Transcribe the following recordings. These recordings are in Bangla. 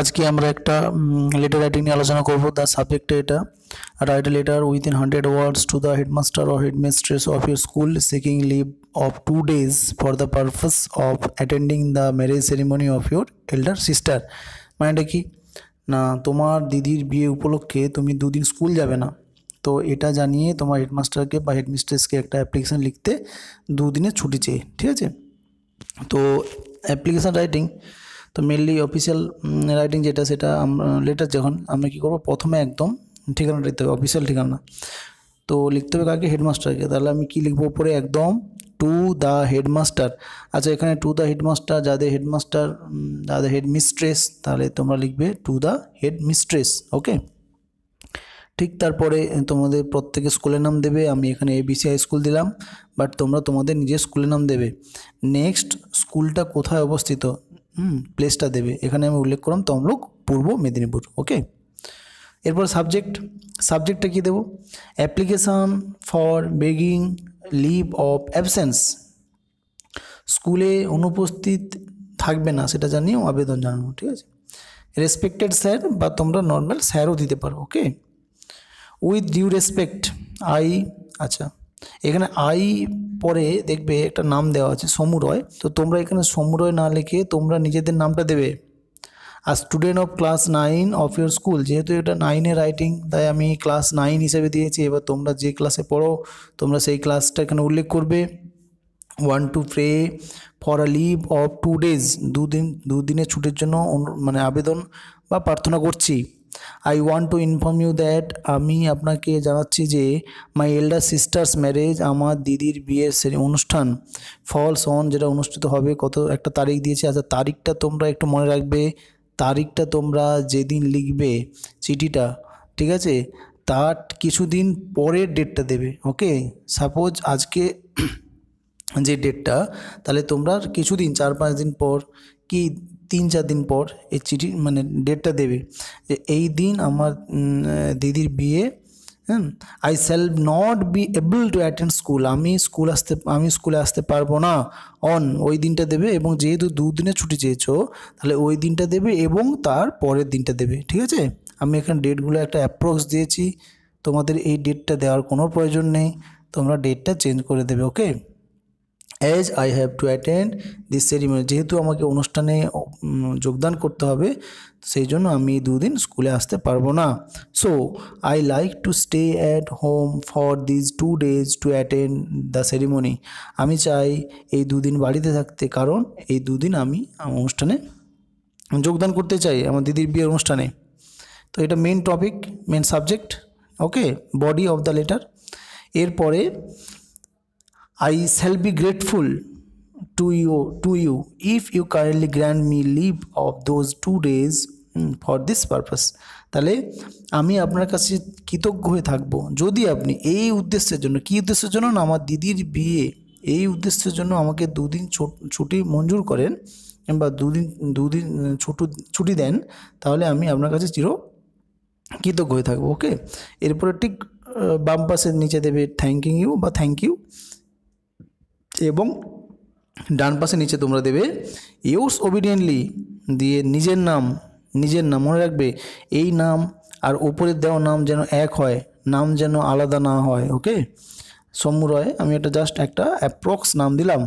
আজকে আমরা একটা লেটার রাইটিং নিয়ে আলোচনা করবো দ্য সাবজেক্টে এটা write letter with hundred words to the headmaster or headmistress of your school seeking leave of two days for the purpose of attending the marriage ceremony of your elder sister মানে এটা কি না তোমার দিদির বিয়ে উপলক্ষে তুমি দুদিন স্কুল যাবে না তো এটা জানিয়ে তোমার হেডমাস্টারকে বা হেডমিস্ট্রেসকে একটা অ্যাপ্লিকেশান লিখতে দুদিনের ছুটি চেয়ে ঠিক আছে তো অ্যাপ্লিকেশান রাইটিং তো মেনলি অফিসিয়াল রাইটিং যেটা সেটা আমরা লেটার যখন আমরা কী করবো প্রথমে একদম ঠিকানা লিখতে হবে অফিসিয়াল ঠিকানা তো লিখতে হবে কাকে হেডমাস্টারকে তাহলে আমি কী লিখবো উপরে একদম টু দ্য হেডমাস্টার আচ্ছা এখানে টু দ্য হেডমাস্টার যাদের হেডমাস্টার যাদের হেডমিস্ট্রেস তাহলে তোমরা লিখবে to the headmistress okay ঠিক তারপরে তোমাদের প্রত্যেকে স্কুলের নাম দেবে আমি এখানে এবিসি হাই স্কুল দিলাম বাট তোমরা তোমাদের নিজের স্কুলের নাম দেবে নেক্সট স্কুলটা কোথায় অবস্থিত হুম প্লেসটা দেবে এখানে আমি উল্লেখ করলাম তমলুক পূর্ব মেদিনীপুর ওকে এরপর সাবজেক্ট সাবজেক্টটা কী দেবো application for begging leave of absence স্কুলে অনুপস্থিত থাকবে না সেটা জানিয়েও আবেদন জানানো ঠিক আছে রেসপেক্টেড স্যার বা তোমরা নর্মাল স্যারও দিতে পারো okay with due respect I আচ্ছা এখানে আই পরে দেখবে একটা নাম দেওয়া আছে সমু রয় তো তোমরা এখানে সমু রয় না লিখে তোমরা নিজেদের নামটা দেবে আর student of class nine of your school যেহেতু এটা নাইনে রাইটিং তাই আমি ক্লাস নাইন হিসেবে দিয়েছি এবার তোমরা যে ক্লাসে পড়ো তোমরা সেই ক্লাসটা এখানে উল্লেখ করবে one to pray for a leave of two days দুদিন দুদিনের ছুটির জন্য মানে আবেদন বা প্রার্থনা করছি I want to inform you that আমি আপনাকে জানাচ্ছি যে মাই এল্ডার সিস্টার্স ম্যারেজ আমার দিদির বিয়ের অনুষ্ঠান ফলস অন যেটা অনুষ্ঠিত হবে কত একটা তারিখ দিয়েছে আচ্ছা তারিখটা তোমরা একটু মনে রাখবে তারিখটা তোমরা যেদিন লিখবে চিঠিটা ঠিক আছে তার কিছুদিন পরের ডেটটা দেবে ওকে সাপোজ আজকে যে ডেটটা তাহলে তোমরা কিছুদিন চার পাঁচ দিন পর কি তিন চার দিন পর এই চিঠি মানে ডেটটা দেবে যে এই দিন আমার দিদির বিয়ে হ্যাঁ I shall not be able to attend school আমি স্কুল আসতে আমি স্কুলে আসতে পারবো না অন ওই দিনটা দেবে এবং যেহেতু দুদিনে ছুটি চেয়েছো তাহলে ওই দিনটা দেবে এবং তার পরের দিনটা দেবে ঠিক আছে আমি এখানে ডেটগুলো একটা অ্যাপ্রক্স দিয়েছি তোমাদের এই ডেটটা দেওয়ার কোনো প্রয়োজন নেই তোমরা ডেটটা চেঞ্জ করে দেবে okay as I have to attend this ceremony যেহেতু আমাকে অনুষ্ঠানে যোগদান করতে হবে সেই জন্য আমি দুদিন স্কুলে আসতে পারবো না so I like to stay at home for this two days to attend the ceremony আমি চাই এই দুদিন বাড়িতে থাকতে কারণ এই দুদিন আমি অনুষ্ঠানে যোগদান করতে চাই আমার দিদির বিয়ের অনুষ্ঠানে তো এটা main topic main subject okay body of the letter এরপরে I shall be grateful to you to you if you kindly grant me leave of those two days for this purpose তাহলে আমি আপনার কাছে কৃতজ্ঞ হয়ে থাকবো যদি আপনি এই উদ্দেশ্যের জন্য কী উদ্দেশ্যের জন্য না আমার দিদির বিয়ে এই উদ্দেশ্যের জন্য আমাকে দুদিন ছুটি মঞ্জুর করেন বা দুদিন দুদিন ছুটু ছুটি দেন তাহলে আমি আপনার কাছে চির কৃতজ্ঞ হয়ে থাকবো ওকে এরপরে ঠিক বাম পাসের নিচে দেবে থ্যাংকিং ইউ বা থ্যাংক ইউ এবং ডান পাশে নিচে তোমরা দেবে ইউস ওবিডিয়েন্টলি দিয়ে নিজের নাম নিজের নাম মনে রাখবে এই নাম আর উপরের দেওয়া নাম যেন এক হয় নাম যেন আলাদা না হয় ওকে সমুরয় আমি এটা জাস্ট একটা অ্যাপ্রক্স নাম দিলাম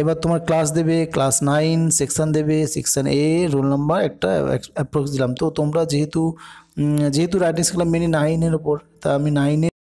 এবার তোমার ক্লাস দেবে ক্লাস নাইন সেকশান দেবে সেকশান এ রোল নাম্বার একটা অ্যাপ্রক্স দিলাম তো তোমরা যেহেতু যেহেতু রাইটিং শিখলাম মেনি নাইনের ওপর তা আমি নাইনে